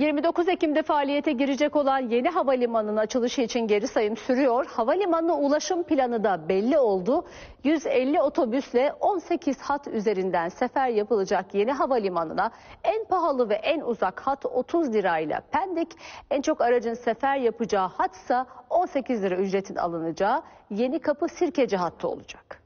29 Ekim'de faaliyete girecek olan yeni havalimanının açılışı için geri sayım sürüyor. Havalimanına ulaşım planı da belli oldu. 150 otobüsle 18 hat üzerinden sefer yapılacak yeni havalimanına en pahalı ve en uzak hat 30 lirayla Pendik, en çok aracın sefer yapacağı hatsa 18 lira ücretin alınacağı Yeni Kapı Sirkeci hattı olacak.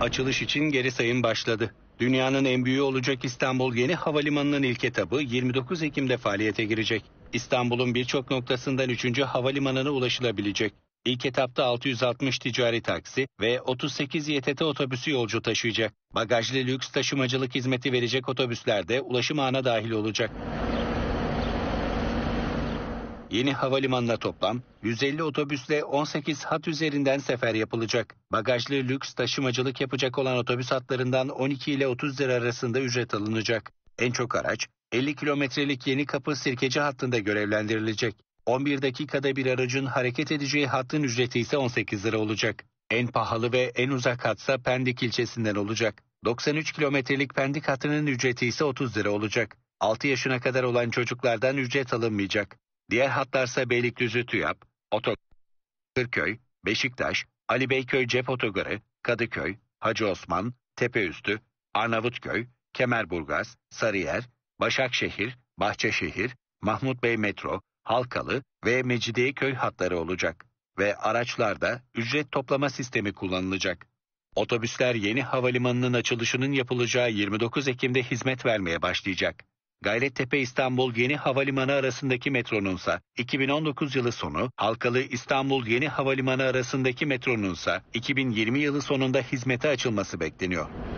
Açılış için geri sayım başladı. Dünyanın en büyüğü olacak İstanbul yeni havalimanının ilk etabı 29 Ekim'de faaliyete girecek. İstanbul'un birçok noktasından 3. havalimanına ulaşılabilecek. İlk etapta 660 ticari taksi ve 38 YTT otobüsü yolcu taşıyacak. Bagajlı lüks taşımacılık hizmeti verecek otobüsler de ulaşım ağına dahil olacak. Yeni havalimanına toplam 150 otobüsle 18 hat üzerinden sefer yapılacak. Bagajlı lüks taşımacılık yapacak olan otobüs hatlarından 12 ile 30 lira arasında ücret alınacak. En çok araç 50 kilometrelik yeni kapı sirkeci hattında görevlendirilecek. 11 dakikada bir aracın hareket edeceği hattın ücreti ise 18 lira olacak. En pahalı ve en uzak hatsa Pendik ilçesinden olacak. 93 kilometrelik Pendik hattının ücreti ise 30 lira olacak. 6 yaşına kadar olan çocuklardan ücret alınmayacak. Diğer hatlarsa Beylikdüzü TÜYAP, Otog Kırköy, Beşiktaş, Ali Beyköy Cep Otogarı, Kadıköy, Hacı Osman, Tepeüstü, Arnavutköy, Kemerburgaz, Sarıyer, Başakşehir, Bahçeşehir, Mahmut Bey Metro, Halkalı ve Mecidiyeköy hatları olacak ve araçlarda ücret toplama sistemi kullanılacak. Otobüsler yeni havalimanının açılışının yapılacağı 29 Ekim'de hizmet vermeye başlayacak. Gayrettepe İstanbul Yeni Havalimanı arasındaki metronunsa 2019 yılı sonu, Halkalı İstanbul Yeni Havalimanı arasındaki metronunsa 2020 yılı sonunda hizmete açılması bekleniyor.